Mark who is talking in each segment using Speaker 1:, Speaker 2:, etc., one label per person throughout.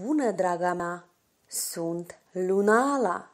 Speaker 1: bună, draga mea! Sunt Lunala!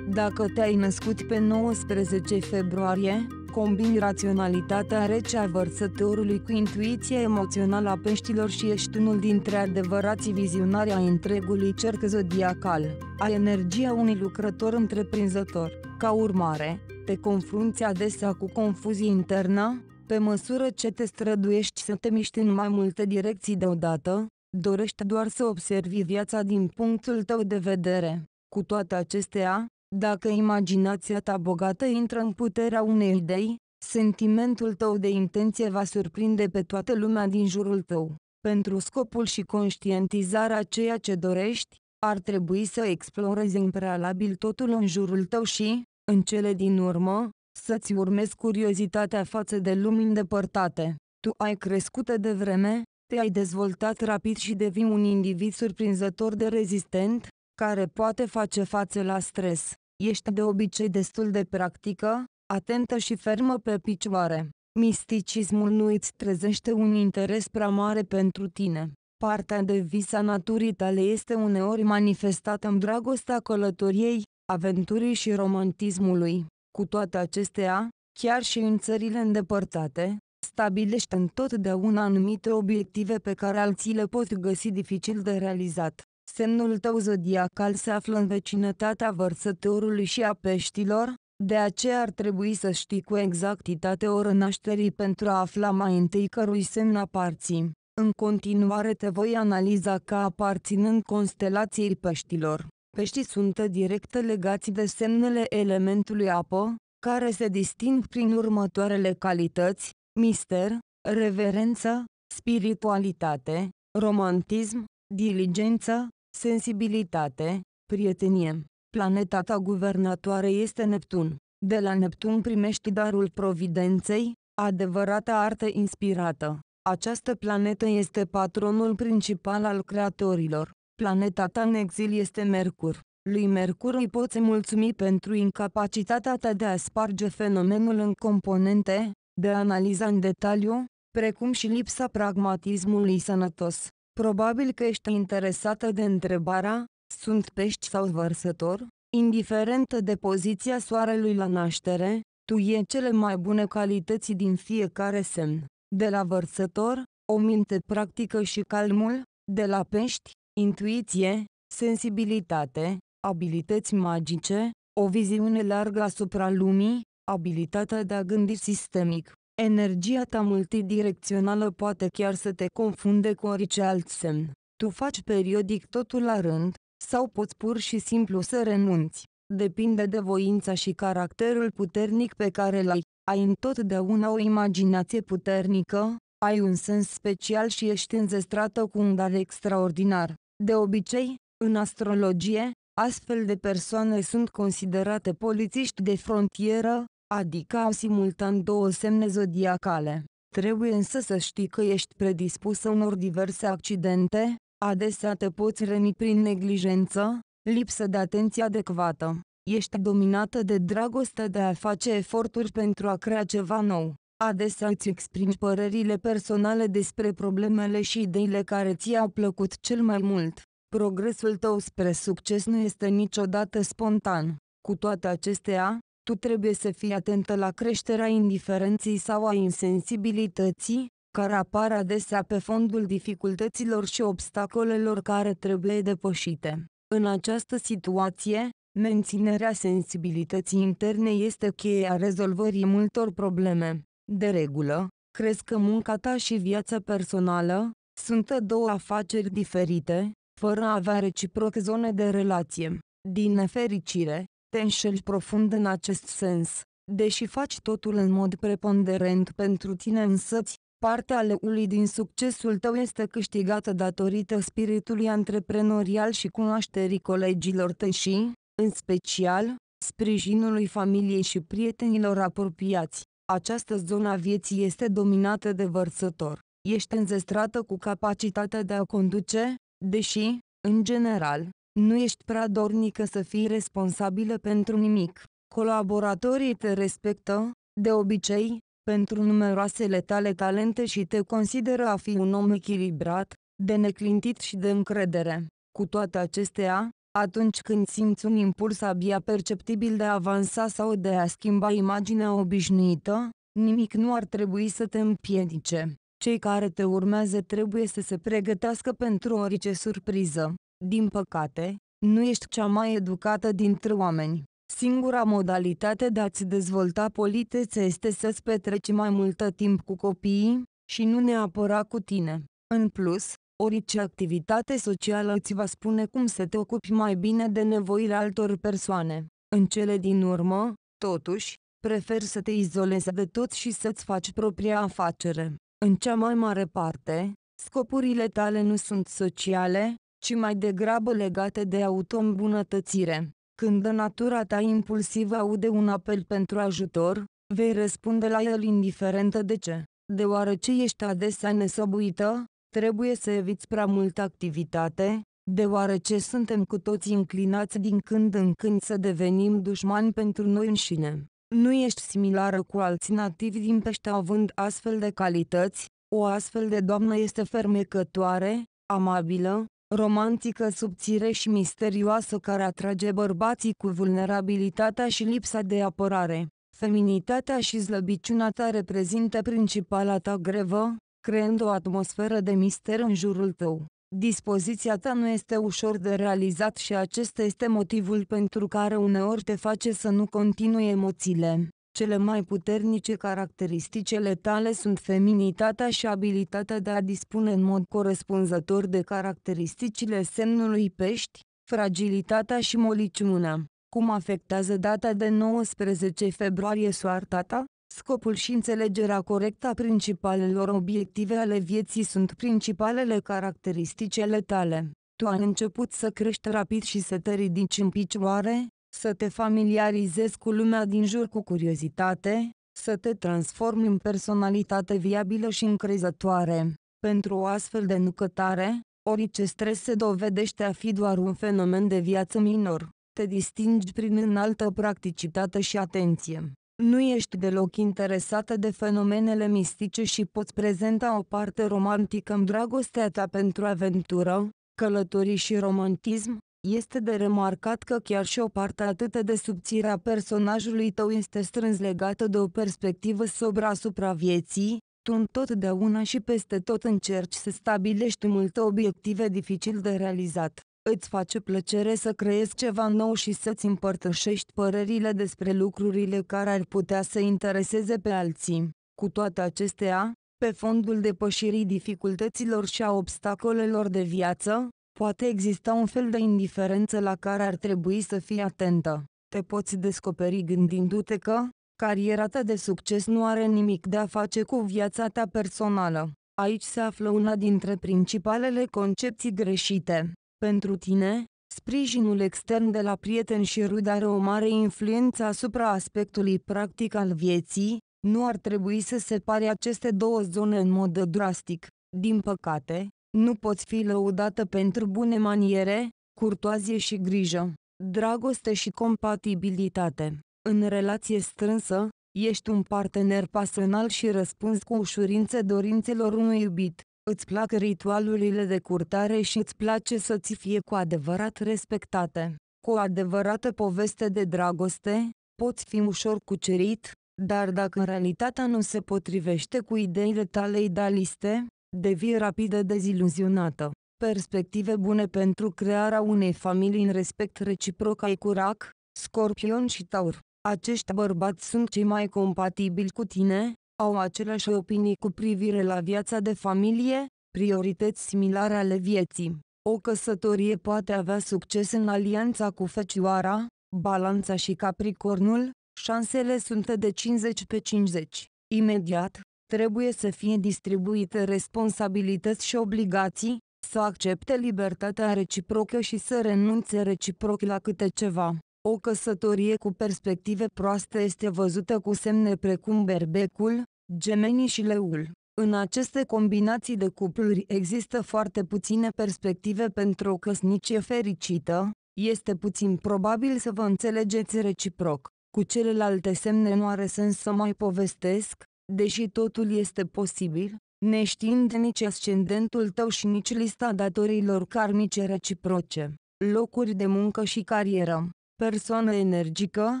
Speaker 1: Dacă te-ai născut pe 19 februarie, combini raționalitatea rece a vărsătorului cu intuiția emoțională a peștilor și ești unul dintre adevărații vizionari a întregului cerc zodiacal, a energia unui lucrător întreprinzător. Ca urmare, te confrunți adesea cu confuzie internă, pe măsură ce te străduiești să te miști în mai multe direcții deodată, dorește doar să observi viața din punctul tău de vedere. Cu toate acestea, dacă imaginația ta bogată intră în puterea unei idei, sentimentul tău de intenție va surprinde pe toată lumea din jurul tău. Pentru scopul și conștientizarea ceea ce dorești, ar trebui să explorezi în prealabil totul în jurul tău și, în cele din urmă, să-ți urmezi curiozitatea față de lumi îndepărtate. Tu ai crescut de vreme, te-ai dezvoltat rapid și devii un individ surprinzător de rezistent, care poate face față la stres. Ești de obicei destul de practică, atentă și fermă pe picioare. Misticismul nu îți trezește un interes prea mare pentru tine. Partea de visa naturii tale este uneori manifestată în dragostea călătoriei, aventurii și romantismului. Cu toate acestea, chiar și în țările îndepărtate, stabilește întotdeauna anumite obiective pe care alții le pot găsi dificil de realizat. Semnul tău zodiacal se află în vecinătatea vărsătorului și a peștilor, de aceea ar trebui să știi cu exactitate ora nașterii pentru a afla mai întâi cărui semn aparții. În continuare te voi analiza ca aparținând constelației peștilor. Peștii sunt direct legați de semnele elementului apă, care se disting prin următoarele calități, mister, reverență, spiritualitate, romantism, diligență, sensibilitate, prietenie. Planeta ta guvernatoare este Neptun. De la Neptun primești darul providenței, adevărata artă inspirată. Această planetă este patronul principal al creatorilor. Planeta ta în exil este Mercur. Lui Mercur îi poți mulțumi pentru incapacitatea ta de a sparge fenomenul în componente, de analiza în detaliu, precum și lipsa pragmatismului sănătos. Probabil că ești interesată de întrebarea, sunt pești sau vărsător? Indiferent de poziția soarelui la naștere, tu e cele mai bune calități din fiecare semn. De la vărsător, o minte practică și calmul, de la pești, intuiție, sensibilitate, abilități magice, o viziune largă asupra lumii, abilitatea de a gândi sistemic. Energia ta multidirecțională poate chiar să te confunde cu orice alt semn. Tu faci periodic totul la rând, sau poți pur și simplu să renunți. Depinde de voința și caracterul puternic pe care l-ai. Ai întotdeauna o imaginație puternică, ai un sens special și ești înzestrată cu un dar extraordinar. De obicei, în astrologie, astfel de persoane sunt considerate polițiști de frontieră, adică au simultan două semne zodiacale. Trebuie însă să știi că ești predispusă unor diverse accidente, adesea te poți răni prin neglijență, lipsă de atenție adecvată. Ești dominată de dragoste de a face eforturi pentru a crea ceva nou. Adesea îți exprimi părerile personale despre problemele și ideile care ți-au plăcut cel mai mult. Progresul tău spre succes nu este niciodată spontan. Cu toate acestea, tu trebuie să fii atentă la creșterea indiferenței sau a insensibilității, care apar adesea pe fondul dificultăților și obstacolelor care trebuie depășite. În această situație, menținerea sensibilității interne este cheia rezolvării multor probleme. De regulă, crezi că munca ta și viața personală sunt două afaceri diferite, fără a avea reciproc zone de relație. Din nefericire, te înșeli profund în acest sens, deși faci totul în mod preponderent pentru tine însăți, partea leului din succesul tău este câștigată datorită spiritului antreprenorial și cunoașterii colegilor tăi și, în special, sprijinului familiei și prietenilor apropiați. Această zonă a vieții este dominată de vărsător. Ești înzestrată cu capacitatea de a conduce, deși, în general, nu ești prea dornică să fii responsabilă pentru nimic. Colaboratorii te respectă, de obicei, pentru numeroasele tale talente și te consideră a fi un om echilibrat, de neclintit și de încredere. Cu toate acestea, atunci când simți un impuls abia perceptibil de a avansa sau de a schimba imaginea obișnuită, nimic nu ar trebui să te împiedice. Cei care te urmează trebuie să se pregătească pentru orice surpriză. Din păcate, nu ești cea mai educată dintre oameni. Singura modalitate de a-ți dezvolta politețe este să-ți petreci mai multă timp cu copiii și nu neapărat cu tine. În plus, orice activitate socială îți va spune cum să te ocupi mai bine de nevoile altor persoane. În cele din urmă, totuși, prefer să te izolezi de tot și să-ți faci propria afacere. În cea mai mare parte, scopurile tale nu sunt sociale, ci mai degrabă legate de autoîmbunătățire. Când natura ta impulsivă aude un apel pentru ajutor, vei răspunde la el indiferent de ce. Deoarece ești adesea nesăbuită, trebuie să eviți prea multă activitate, deoarece suntem cu toți inclinați din când în când să devenim dușmani pentru noi înșine. Nu ești similară cu alți nativi din pește având astfel de calități, o astfel de doamnă este fermecătoare, amabilă, romantică subțire și misterioasă care atrage bărbații cu vulnerabilitatea și lipsa de apărare. Feminitatea și slăbiciunea ta reprezintă principala ta grevă, creând o atmosferă de mister în jurul tău. Dispoziția ta nu este ușor de realizat și acesta este motivul pentru care uneori te face să nu continui emoțiile. Cele mai puternice caracteristicele tale sunt feminitatea și abilitatea de a dispune în mod corespunzător de caracteristicile semnului pești, fragilitatea și moliciunea. Cum afectează data de 19 februarie soarta ta? Scopul și înțelegerea corectă a principalelor obiective ale vieții sunt principalele caracteristicele tale. Tu ai început să crești rapid și să te ridici în picioare, să te familiarizezi cu lumea din jur cu curiozitate, să te transformi în personalitate viabilă și încrezătoare. Pentru o astfel de nucătare, orice stres se dovedește a fi doar un fenomen de viață minor. Te distingi prin înaltă practicitate și atenție. Nu ești deloc interesată de fenomenele mistice și poți prezenta o parte romantică în dragostea ta pentru aventură, călătorii și romantism, este de remarcat că chiar și o parte atât de subțire a personajului tău este strâns legată de o perspectivă sobră asupra vieții, tu întotdeauna și peste tot încerci să stabilești multe obiective dificil de realizat. Îți face plăcere să creezi ceva nou și să-ți împărtășești părerile despre lucrurile care ar putea să intereseze pe alții. Cu toate acestea, pe fondul depășirii dificultăților și a obstacolelor de viață, Poate exista un fel de indiferență la care ar trebui să fii atentă. Te poți descoperi gândindu-te că cariera ta de succes nu are nimic de a face cu viața ta personală. Aici se află una dintre principalele concepții greșite. Pentru tine, sprijinul extern de la prieteni și rude are o mare influență asupra aspectului practic al vieții, nu ar trebui să separe aceste două zone în mod drastic. Din păcate, nu poți fi lăudată pentru bune maniere, curtoazie și grijă, dragoste și compatibilitate. În relație strânsă, ești un partener pasional și răspunzi cu ușurință dorințelor unui iubit. Îți plac ritualurile de curtare și îți place să ți fie cu adevărat respectate. Cu o adevărată poveste de dragoste, poți fi ușor cucerit, dar dacă în realitatea nu se potrivește cu ideile tale idealiste, devii rapidă deziluzionată. Perspective bune pentru crearea unei familii în respect reciproc ai curac, scorpion și taur. Acești bărbați sunt cei mai compatibili cu tine, au aceleași opinii cu privire la viața de familie, priorități similare ale vieții. O căsătorie poate avea succes în alianța cu Fecioara, Balanța și Capricornul, șansele sunt de 50 pe 50. Imediat, trebuie să fie distribuite responsabilități și obligații, să accepte libertatea reciprocă și să renunțe reciproc la câte ceva. O căsătorie cu perspective proaste este văzută cu semne precum berbecul, gemenii și leul. În aceste combinații de cupluri există foarte puține perspective pentru o căsnicie fericită, este puțin probabil să vă înțelegeți reciproc. Cu celelalte semne nu are sens să mai povestesc, deși totul este posibil, neștiind nici ascendentul tău și nici lista datorilor karmice reciproce, locuri de muncă și carieră. Persoană energică,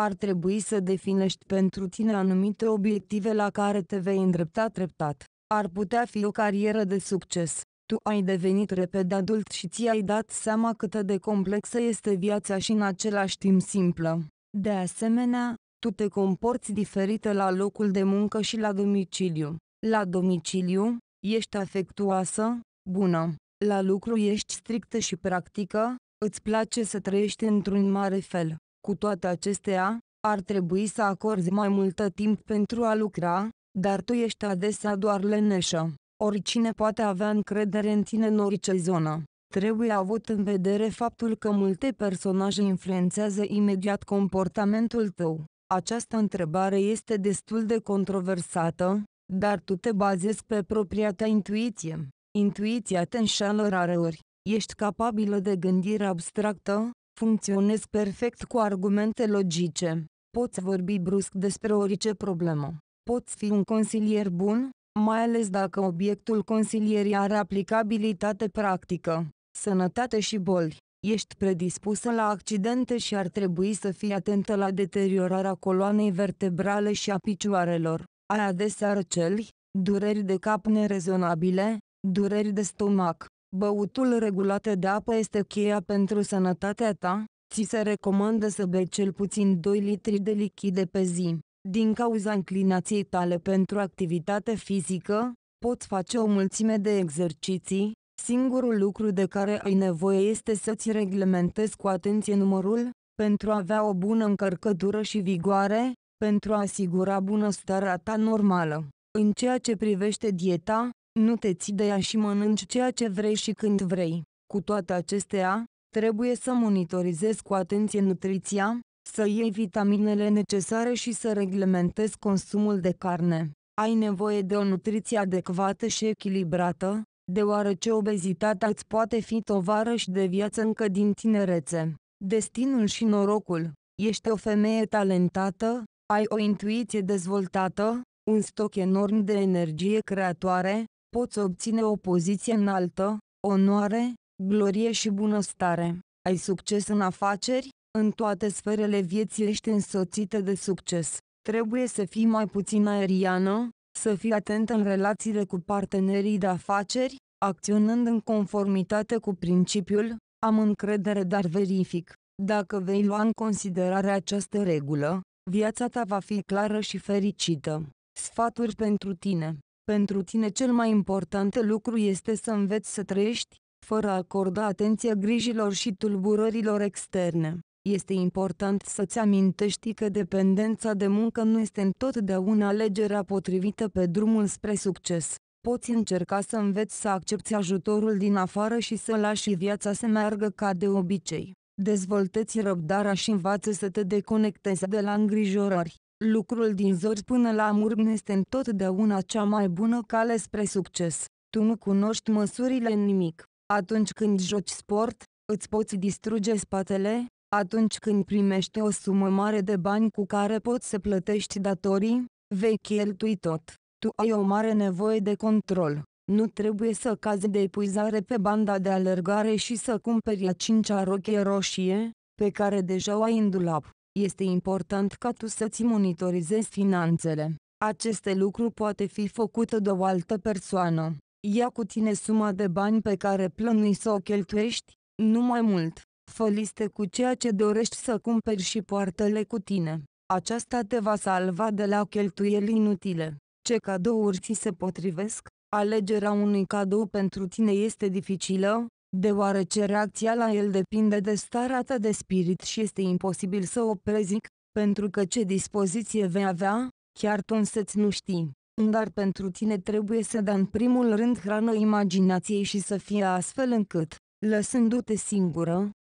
Speaker 1: ar trebui să definești pentru tine anumite obiective la care te vei îndrepta treptat. Ar putea fi o carieră de succes. Tu ai devenit repede adult și ți-ai dat seama cât de complexă este viața și în același timp simplă. De asemenea, tu te comporți diferit la locul de muncă și la domiciliu. La domiciliu, ești afectuoasă, bună. La lucru ești strictă și practică, îți place să trăiești într-un mare fel. Cu toate acestea, ar trebui să acorzi mai multă timp pentru a lucra, dar tu ești adesea doar leneșă. Oricine poate avea încredere în tine în orice zonă. Trebuie avut în vedere faptul că multe personaje influențează imediat comportamentul tău. Această întrebare este destul de controversată, dar tu te bazezi pe propria ta intuiție. Intuiția te înșală rareori. Ești capabilă de gândire abstractă, funcționezi perfect cu argumente logice, poți vorbi brusc despre orice problemă. Poți fi un consilier bun, mai ales dacă obiectul consilierii are aplicabilitate practică, sănătate și boli ești predispusă la accidente și ar trebui să fii atentă la deteriorarea coloanei vertebrale și a picioarelor. Ai adesea răceli, dureri de cap nerezonabile, dureri de stomac. Băutul regulat de apă este cheia pentru sănătatea ta. Ți se recomandă să bei cel puțin 2 litri de lichide pe zi. Din cauza înclinației tale pentru activitate fizică, poți face o mulțime de exerciții, Singurul lucru de care ai nevoie este să-ți reglementezi cu atenție numărul, pentru a avea o bună încărcătură și vigoare, pentru a asigura bunăstarea ta normală. În ceea ce privește dieta, nu te ții de ea și mănânci ceea ce vrei și când vrei. Cu toate acestea, trebuie să monitorizezi cu atenție nutriția, să iei vitaminele necesare și să reglementezi consumul de carne. Ai nevoie de o nutriție adecvată și echilibrată, deoarece obezitatea îți poate fi tovarăș de viață încă din tinerețe. Destinul și norocul. Ești o femeie talentată, ai o intuiție dezvoltată, un stoc enorm de energie creatoare, poți obține o poziție înaltă, onoare, glorie și bunăstare. Ai succes în afaceri, în toate sferele vieții ești însoțită de succes. Trebuie să fii mai puțin aeriană, să fii atent în relațiile cu partenerii de afaceri, acționând în conformitate cu principiul, am încredere dar verific. Dacă vei lua în considerare această regulă, viața ta va fi clară și fericită. Sfaturi pentru tine Pentru tine cel mai important lucru este să înveți să trăiești, fără a acorda atenție grijilor și tulburărilor externe. Este important să-ți amintești că dependența de muncă nu este întotdeauna alegerea potrivită pe drumul spre succes. Poți încerca să înveți să accepti ajutorul din afară și să lași viața să meargă ca de obicei. Dezvoltă-ți răbdarea și învață să te deconectezi de la îngrijorări. Lucrul din zori până la mur nu este întotdeauna cea mai bună cale spre succes. Tu nu cunoști măsurile nimic. Atunci când joci sport, îți poți distruge spatele, atunci când primești o sumă mare de bani cu care poți să plătești datorii, vei cheltui tot. Tu ai o mare nevoie de control. Nu trebuie să cazi de epuizare pe banda de alergare și să cumperi a cincea rochie roșie, pe care deja o ai în dulap. Este important ca tu să-ți monitorizezi finanțele. Aceste lucru poate fi făcută de o altă persoană. Ia cu tine suma de bani pe care plănui să o cheltuiești, nu mai mult. Fă liste cu ceea ce dorești să cumperi și poartă-le cu tine. Aceasta te va salva de la cheltuieli inutile. Ce cadouri ți se potrivesc? Alegerea unui cadou pentru tine este dificilă, deoarece reacția la el depinde de starea ta de spirit și este imposibil să o prezic, pentru că ce dispoziție vei avea, chiar tu însă-ți nu știi. Dar pentru tine trebuie să dea în primul rând hrană imaginației și să fie astfel încât, lăsându-te singură,